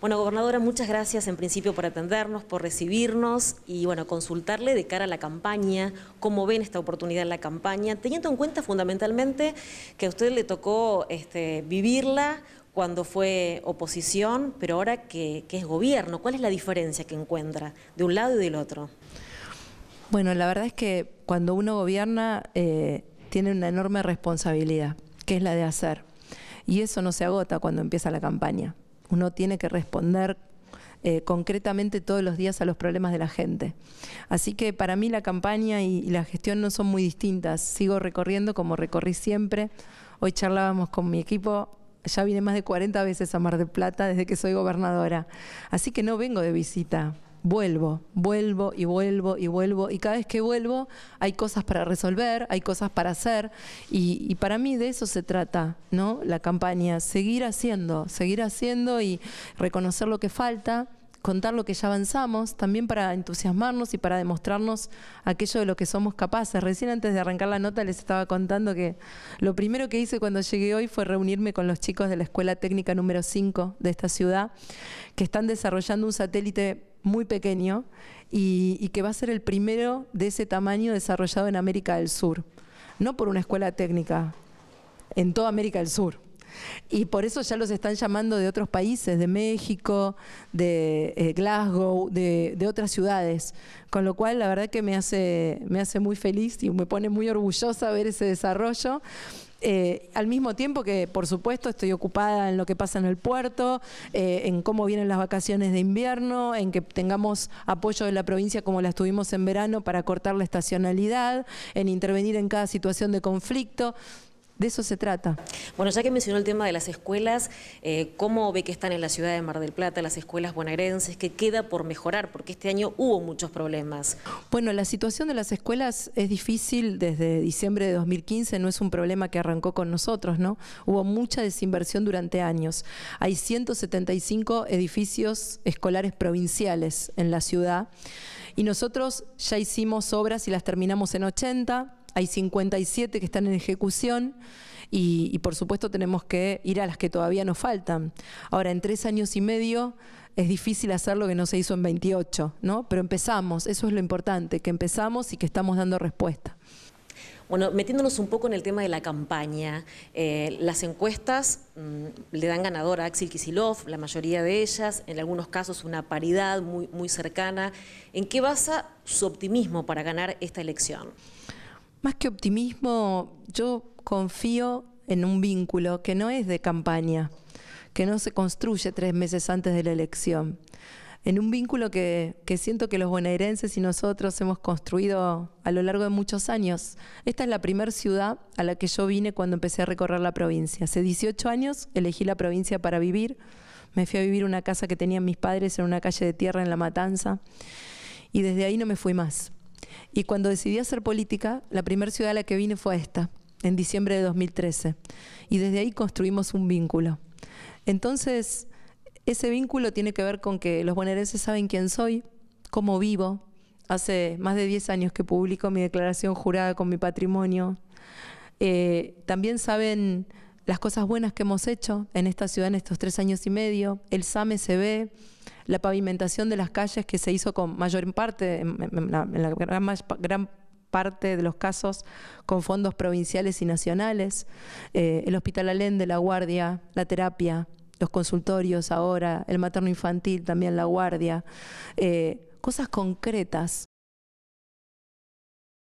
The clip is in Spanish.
Bueno, gobernadora, muchas gracias en principio por atendernos, por recibirnos y bueno, consultarle de cara a la campaña, cómo ven esta oportunidad en la campaña, teniendo en cuenta fundamentalmente que a usted le tocó este, vivirla cuando fue oposición, pero ahora que, es gobierno, ¿cuál es la diferencia que encuentra de un lado y del otro? Bueno, la verdad es que cuando uno gobierna eh, tiene una enorme responsabilidad, que es la de hacer. Y eso no se agota cuando empieza la campaña uno tiene que responder eh, concretamente todos los días a los problemas de la gente. Así que para mí la campaña y, y, la gestión no son muy distintas. Sigo recorriendo como recorrí siempre. Hoy charlábamos con mi equipo. Ya vine más de 40 veces a Mar del Plata desde que soy gobernadora. Así que no vengo de visita vuelvo, vuelvo y vuelvo y vuelvo. Y cada vez que vuelvo hay cosas para resolver, hay cosas para hacer. Y, para mí de eso se trata, ¿no? La campaña, seguir haciendo, seguir haciendo y reconocer lo que falta contar lo que ya avanzamos, también para entusiasmarnos y para demostrarnos aquello de lo que somos capaces. Recién antes de arrancar la nota les estaba contando que lo primero que hice cuando llegué hoy fue reunirme con los chicos de la Escuela Técnica número 5 de esta ciudad, que están desarrollando un satélite muy pequeño y, que va a ser el primero de ese tamaño desarrollado en América del Sur, no por una escuela técnica, en toda América del Sur. Y por eso ya los están llamando de otros países, de México, de eh, Glasgow, de, otras ciudades. Con lo cual, la verdad que me hace, me hace muy feliz y me pone muy orgullosa ver ese desarrollo. Eh, al mismo tiempo que, por supuesto, estoy ocupada en lo que pasa en el puerto, eh, en cómo vienen las vacaciones de invierno, en que tengamos apoyo de la provincia como la tuvimos en verano para cortar la estacionalidad, en intervenir en cada situación de conflicto. De eso se trata. Bueno, ya que mencionó el tema de las escuelas, eh, ¿cómo ve que están en la ciudad de Mar del Plata las escuelas bonaerenses? ¿Qué queda por mejorar? Porque este año hubo muchos problemas. Bueno, la situación de las escuelas es difícil desde diciembre de 2015, no es un problema que arrancó con nosotros, ¿no? Hubo mucha desinversión durante años. Hay 175 edificios escolares provinciales en la ciudad y nosotros ya hicimos obras y las terminamos en 80 hay 57 que están en ejecución y, por supuesto tenemos que ir a las que todavía nos faltan. Ahora, en tres años y medio es difícil hacer lo que no se hizo en 28, ¿no? Pero empezamos, eso es lo importante, que empezamos y que estamos dando respuesta. Bueno, metiéndonos un poco en el tema de la campaña, eh, las encuestas mm, le dan ganador a Axel Kisilov, la mayoría de ellas, en algunos casos una paridad muy cercana. ¿En qué basa su optimismo para ganar esta elección? más que optimismo, yo confío en un vínculo que no es de campaña, que no se construye tres meses antes de la elección, en un vínculo que, siento que los bonaerenses y nosotros hemos construido a lo largo de muchos años. Esta es la primera ciudad a la que yo vine cuando empecé a recorrer la provincia. Hace 18 años elegí la provincia para vivir, me fui a vivir una casa que tenían mis padres en una calle de tierra en La Matanza y desde ahí no me fui más. Y cuando decidí hacer política, la primera ciudad a la que vine fue esta, en diciembre de 2013. Y desde ahí construimos un vínculo. Entonces, ese vínculo tiene que ver con que los bonaerenses saben quién soy, cómo vivo. Hace más de 10 años que publico mi declaración jurada con mi patrimonio. Eh, también saben las cosas buenas que hemos hecho en esta ciudad en estos tres años y medio, el SAME se ve, la pavimentación de las calles que se hizo con mayor parte, en, la, gran, parte de los casos, con fondos provinciales y nacionales, eh, el Hospital Alén de La Guardia, la terapia, los consultorios ahora, el materno infantil, también La Guardia, eh, cosas concretas